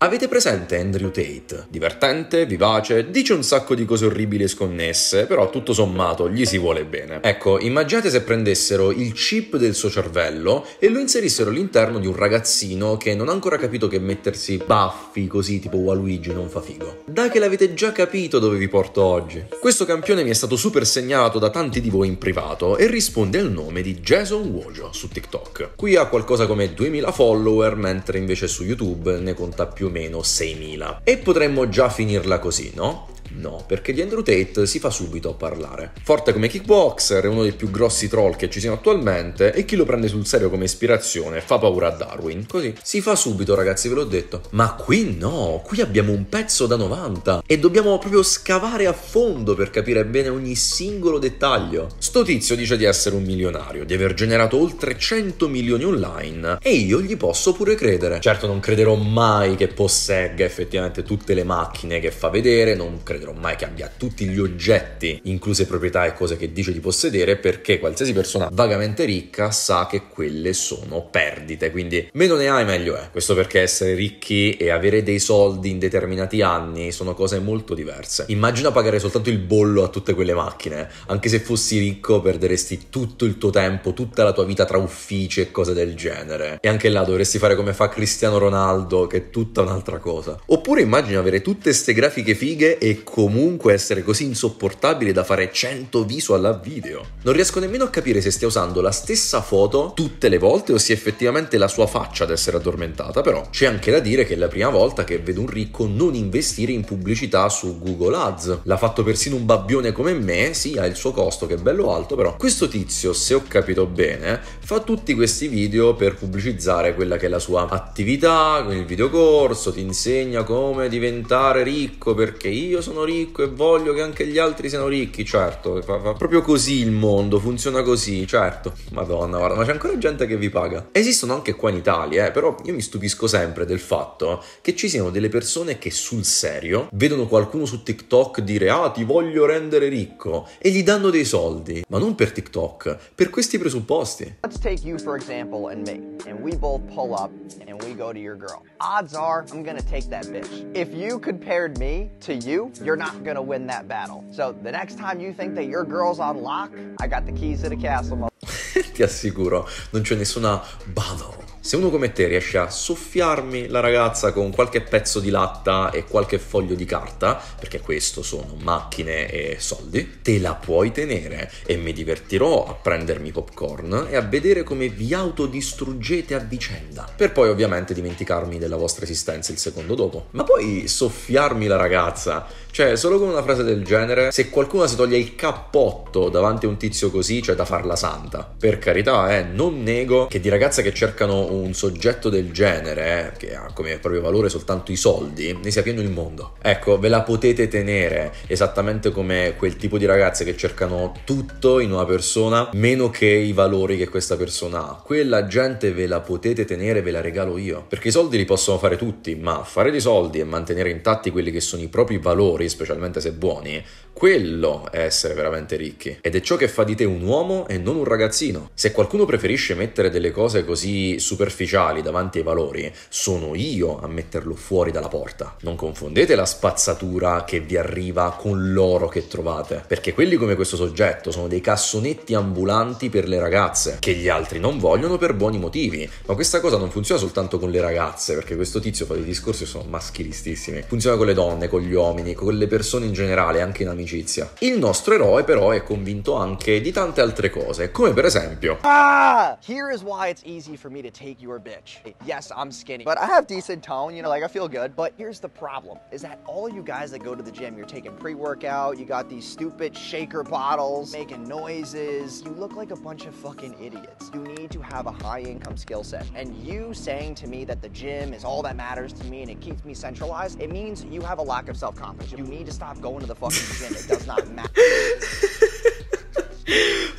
Avete presente Andrew Tate? Divertente, vivace, dice un sacco di cose orribili e sconnesse, però tutto sommato gli si vuole bene. Ecco, immaginate se prendessero il chip del suo cervello e lo inserissero all'interno di un ragazzino che non ha ancora capito che mettersi baffi così tipo Waluigi non fa figo. Dai che l'avete già capito dove vi porto oggi. Questo campione mi è stato super segnalato da tanti di voi in privato e risponde al nome di Jason Wojo su TikTok. Qui ha qualcosa come 2000 follower, mentre invece su YouTube ne conta più più o meno 6.000. E potremmo già finirla così, no? No, perché di Andrew Tate si fa subito a parlare. Forte come kickboxer, è uno dei più grossi troll che ci siano attualmente e chi lo prende sul serio come ispirazione fa paura a Darwin. Così si fa subito, ragazzi, ve l'ho detto. Ma qui no, qui abbiamo un pezzo da 90 e dobbiamo proprio scavare a fondo per capire bene ogni singolo dettaglio. Sto tizio dice di essere un milionario, di aver generato oltre 100 milioni online e io gli posso pure credere. Certo non crederò mai che possegga effettivamente tutte le macchine che fa vedere, non credo credo mai che abbia tutti gli oggetti, incluse proprietà e cose che dice di possedere, perché qualsiasi persona vagamente ricca sa che quelle sono perdite, quindi meno ne hai meglio è. Questo perché essere ricchi e avere dei soldi in determinati anni sono cose molto diverse. Immagina pagare soltanto il bollo a tutte quelle macchine, anche se fossi ricco perderesti tutto il tuo tempo, tutta la tua vita tra uffici e cose del genere. E anche là dovresti fare come fa Cristiano Ronaldo, che è tutta un'altra cosa. Oppure immagina avere tutte ste grafiche fighe e comunque essere così insopportabile da fare 100 viso alla video. Non riesco nemmeno a capire se stia usando la stessa foto tutte le volte o sia effettivamente la sua faccia ad essere addormentata, però c'è anche da dire che è la prima volta che vedo un ricco non investire in pubblicità su Google Ads. L'ha fatto persino un babbione come me, sì, ha il suo costo che è bello alto, però questo tizio, se ho capito bene, fa tutti questi video per pubblicizzare quella che è la sua attività, con il videocorso, ti insegna come diventare ricco perché io sono sono ricco e voglio che anche gli altri siano ricchi, certo, fa, fa proprio così il mondo, funziona così, certo. Madonna, guarda, ma c'è ancora gente che vi paga. Esistono anche qua in Italia, eh, però io mi stupisco sempre del fatto che ci siano delle persone che sul serio vedono qualcuno su TikTok dire "Ah, ti voglio rendere ricco" e gli danno dei soldi, ma non per TikTok, per questi presupposti. Let's take you for example and me, and we both pull up and we go to your girl. Odds are I'm going to take that bitch. If you compared me to you, you you're not gonna win that battle. So the next time you think that your girl's on lock, I got the keys to the castle. Ti assicuro, non c'è nessuna battle. Se uno come te riesce a soffiarmi la ragazza con qualche pezzo di latta e qualche foglio di carta, perché questo sono macchine e soldi, te la puoi tenere e mi divertirò a prendermi popcorn e a vedere come vi autodistruggete a vicenda, per poi ovviamente dimenticarmi della vostra esistenza il secondo dopo. Ma poi soffiarmi la ragazza cioè, solo con una frase del genere, se qualcuno si toglie il cappotto davanti a un tizio così, cioè da farla santa. Per carità, eh, non nego che di ragazze che cercano un soggetto del genere, eh, che ha come proprio valore soltanto i soldi, ne sia pieno il mondo. Ecco, ve la potete tenere esattamente come quel tipo di ragazze che cercano tutto in una persona, meno che i valori che questa persona ha. Quella gente ve la potete tenere, ve la regalo io. Perché i soldi li possono fare tutti, ma fare dei soldi e mantenere intatti quelli che sono i propri valori specialmente se buoni, quello è essere veramente ricchi ed è ciò che fa di te un uomo e non un ragazzino. Se qualcuno preferisce mettere delle cose così superficiali davanti ai valori, sono io a metterlo fuori dalla porta. Non confondete la spazzatura che vi arriva con l'oro che trovate, perché quelli come questo soggetto sono dei cassonetti ambulanti per le ragazze, che gli altri non vogliono per buoni motivi. Ma questa cosa non funziona soltanto con le ragazze, perché questo tizio fa dei discorsi che sono maschilistissimi. Funziona con le donne, con gli uomini, con le persone in generale, anche in amicizia amicizia. Il nostro eroe però è convinto anche di tante altre cose, come per esempio Ah! Here is why it's easy for me to take your bitch. Yes, I'm skinny, but I have decent tone, you know, like I feel good, but here's the problem, is that all you guys that go to the gym, you're taking pre-workout, you got these stupid shaker bottles, making noises, you look like a bunch of fucking idiots. You need to have a high income skill set, and you saying to me that the gym is all that matters to me and it keeps me centralized, it means you have a lack of self-confidence. You need to stop going to the fucking gym.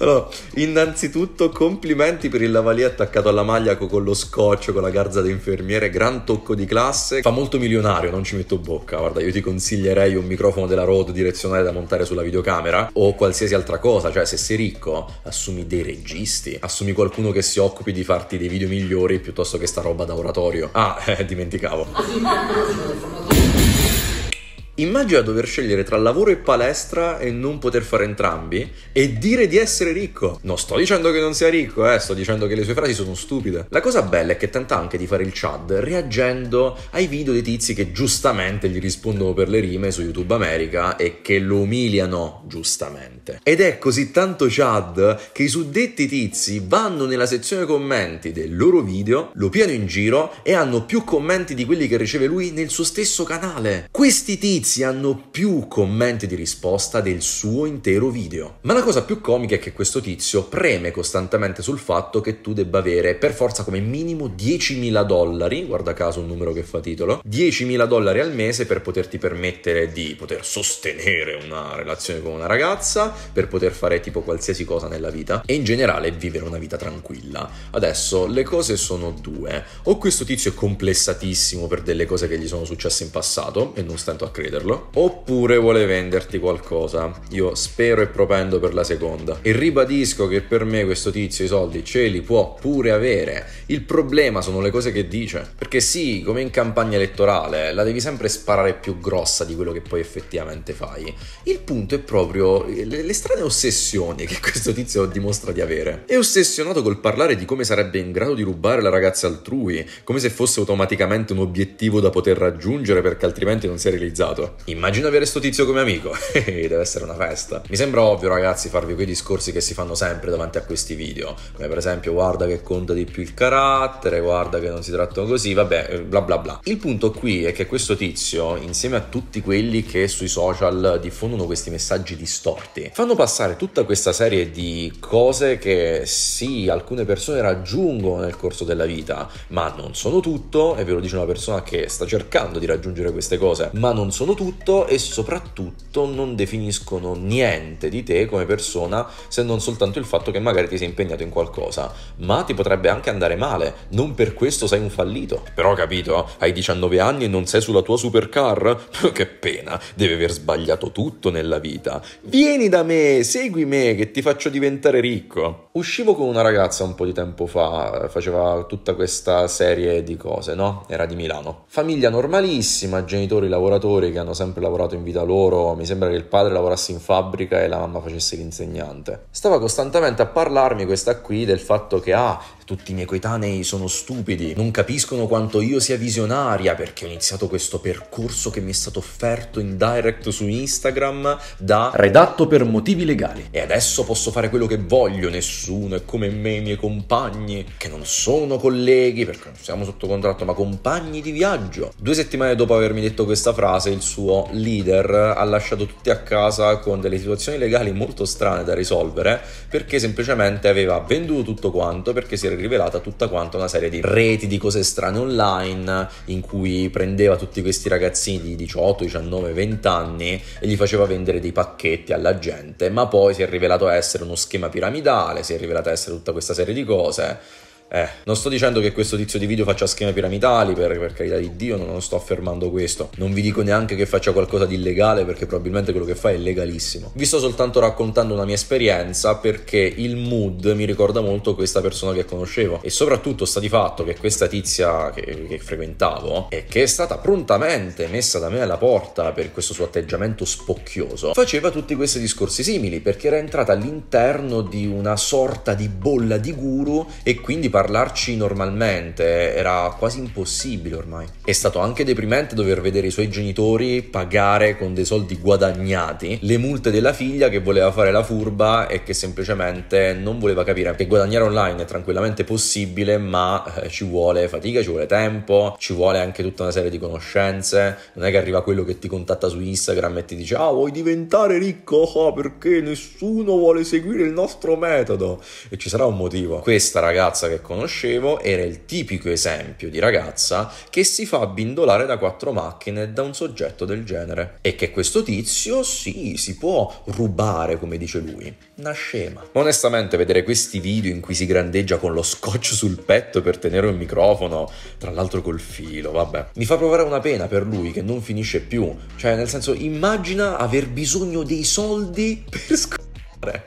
Allora, innanzitutto complimenti per il lavalier attaccato alla maglia con lo scotch, con la garza da infermiere, gran tocco di classe. Fa molto milionario, non ci metto bocca. Guarda, io ti consiglierei un microfono della Rode direzionale da montare sulla videocamera o qualsiasi altra cosa, cioè se sei ricco, assumi dei registi, assumi qualcuno che si occupi di farti dei video migliori piuttosto che sta roba da oratorio. Ah, eh, dimenticavo. Immagina dover scegliere tra lavoro e palestra e non poter fare entrambi e dire di essere ricco. Non sto dicendo che non sia ricco, eh, sto dicendo che le sue frasi sono stupide. La cosa bella è che tenta anche di fare il chad reagendo ai video dei tizi che giustamente gli rispondono per le rime su YouTube America e che lo umiliano giustamente. Ed è così tanto chad che i suddetti tizi vanno nella sezione commenti del loro video, lo piano in giro e hanno più commenti di quelli che riceve lui nel suo stesso canale. Questi tizi Reels hanno più commenti di risposta del suo intero video. Ma la cosa più comica è che questo tizio preme costantemente sul fatto che tu debba avere per forza come minimo 10.000 dollari, guarda caso un numero che fa titolo, 10.000 dollari al mese per poterti permettere di poter sostenere una relazione con una ragazza, per poter fare tipo qualsiasi cosa nella vita e in generale vivere una vita tranquilla. Adesso le cose sono due, o questo tizio è complessatissimo per delle cose che gli sono successe in passato e non stento a credere, venderlo, oppure vuole venderti qualcosa. Io spero e propendo per la seconda. E ribadisco che per me questo tizio i soldi ce li può pure avere. Il problema sono le cose che dice. Perché sì, come in campagna elettorale, la devi sempre sparare più grossa di quello che poi effettivamente fai. Il punto è proprio le, le strane ossessioni che questo tizio dimostra di avere. È ossessionato col parlare di come sarebbe in grado di rubare la ragazza altrui, come se fosse automaticamente un obiettivo da poter raggiungere perché altrimenti non si è realizzato capito? Immagino avere sto tizio come amico. Deve essere una festa. Mi sembra ovvio, ragazzi, farvi quei discorsi che si fanno sempre davanti a questi video. Come per esempio, guarda che conta di più il carattere, guarda che non si trattano così, vabbè, eh, bla bla bla. Il punto qui è che questo tizio, insieme a tutti quelli che sui social diffondono questi messaggi distorti, fanno passare tutta questa serie di cose che sì, alcune persone raggiungono nel corso della vita, ma non sono tutto, e ve lo dice una persona che sta cercando di raggiungere queste cose, ma non sono definiscono tutto e soprattutto non definiscono niente di te come persona se non soltanto il fatto che magari ti sei impegnato in qualcosa, ma ti potrebbe anche andare male, non per questo sei un fallito. Però capito, hai 19 anni e non sei sulla tua supercar? che pena, devi aver sbagliato tutto nella vita. Vieni da me, segui me che ti faccio diventare ricco. Uscivo con una ragazza un po' di tempo fa, faceva tutta questa serie di cose, no? Era di Milano. Famiglia normalissima, genitori lavoratori che che hanno sempre lavorato in vita loro, mi sembra che il padre lavorasse in fabbrica e la mamma facesse l'insegnante. Stava costantemente a parlarmi questa qui del fatto che ah, tutti i miei coetanei sono stupidi, non capiscono quanto io sia visionaria perché ho iniziato questo percorso che mi è stato offerto in direct su Instagram da redatto per motivi legali. E adesso posso fare quello che voglio, nessuno è come me i miei compagni, che non sono colleghi perché non siamo sotto contratto, ma compagni di viaggio. Due settimane dopo avermi detto questa frase, il suo leader ha lasciato tutti a casa con delle situazioni legali molto strane da risolvere perché semplicemente aveva venduto tutto quanto perché si era rivelata tutta quanta una serie di reti di cose strane online in cui prendeva tutti questi ragazzini di 18, 19, 20 anni e gli faceva vendere dei pacchetti alla gente, ma poi si è rivelato essere uno schema piramidale, si è rivelata essere tutta questa serie di cose eh, non sto dicendo che questo tizio di video faccia schemi piramidali, per, per, carità di Dio, non, sto affermando questo. Non vi dico neanche che faccia qualcosa di illegale, perché probabilmente quello che fa è legalissimo. Vi sto soltanto raccontando una mia esperienza perché il mood mi ricorda molto questa persona che conoscevo. E soprattutto sta di fatto che questa tizia che, che frequentavo e eh, che è stata prontamente messa da me alla porta per questo suo atteggiamento spocchioso, faceva tutti questi discorsi simili, perché era entrata all'interno di una sorta di bolla di guru e quindi parlava parlarci normalmente, era quasi impossibile ormai. È stato anche deprimente dover vedere i suoi genitori pagare con dei soldi guadagnati le multe della figlia che voleva fare la furba e che semplicemente non voleva capire che guadagnare online è tranquillamente possibile, ma eh, ci vuole fatica, ci vuole tempo, ci vuole anche tutta una serie di conoscenze. Non è che arriva quello che ti contatta su Instagram e ti dice "Ah, vuoi diventare ricco ah, perché nessuno vuole seguire il nostro metodo" e ci sarà un motivo. Questa ragazza che conoscevo era il tipico esempio di ragazza che si fa abbindolare da quattro macchine da un soggetto del genere. E che questo tizio, sì, si può rubare, come dice lui. Una scema. Onestamente, vedere questi video in cui si grandeggia con lo scotch sul petto per tenere un microfono, tra l'altro col filo, vabbè, mi fa provare una pena per lui che non finisce più. Cioè, nel senso, immagina aver bisogno dei soldi per scoprire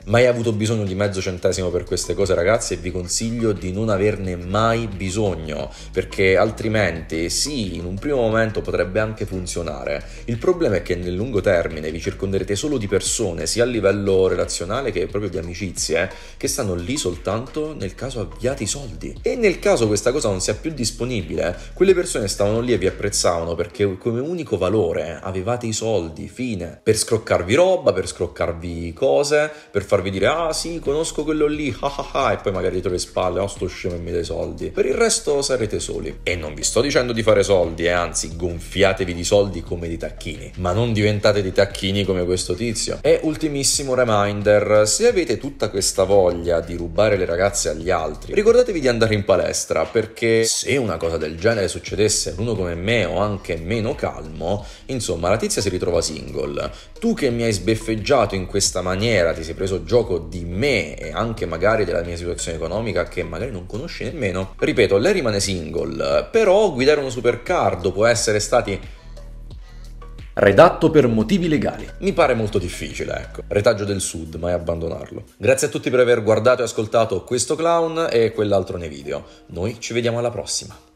Mai avuto bisogno di mezzo centesimo per queste cose, ragazzi, e vi consiglio di non averne mai bisogno, perché altrimenti sì, in un primo momento potrebbe anche funzionare. Il problema è che nel lungo termine vi circonderete solo di persone, sia a livello relazionale che proprio di amicizie, che stanno lì soltanto nel caso avviate i soldi. E nel caso questa cosa non sia più disponibile, quelle persone stavano lì e vi apprezzavano perché come unico valore avevate i soldi, fine, per scroccarvi roba, per scroccarvi cose, per farvi dire ah sì conosco quello lì ah ah ah e poi magari dietro le spalle oh sto scemo e mi dai soldi per il resto sarete soli e non vi sto dicendo di fare soldi eh, anzi gonfiatevi di soldi come di tacchini ma non diventate di tacchini come questo tizio e ultimissimo reminder se avete tutta questa voglia di rubare le ragazze agli altri ricordatevi di andare in palestra perché se una cosa del genere succedesse ad uno come me o anche meno calmo insomma la tizia si ritrova single tu che mi hai sbeffeggiato in questa maniera, ti sei preso gioco di me e anche magari della mia situazione economica che magari non conosci nemmeno. Ripeto, lei rimane single, però guidare uno supercar dopo essere stati redatto per motivi legali. Mi pare molto difficile, ecco. Retaggio del Sud, mai abbandonarlo. Grazie a tutti per aver guardato e ascoltato questo clown e quell'altro nei video. Noi ci vediamo alla prossima.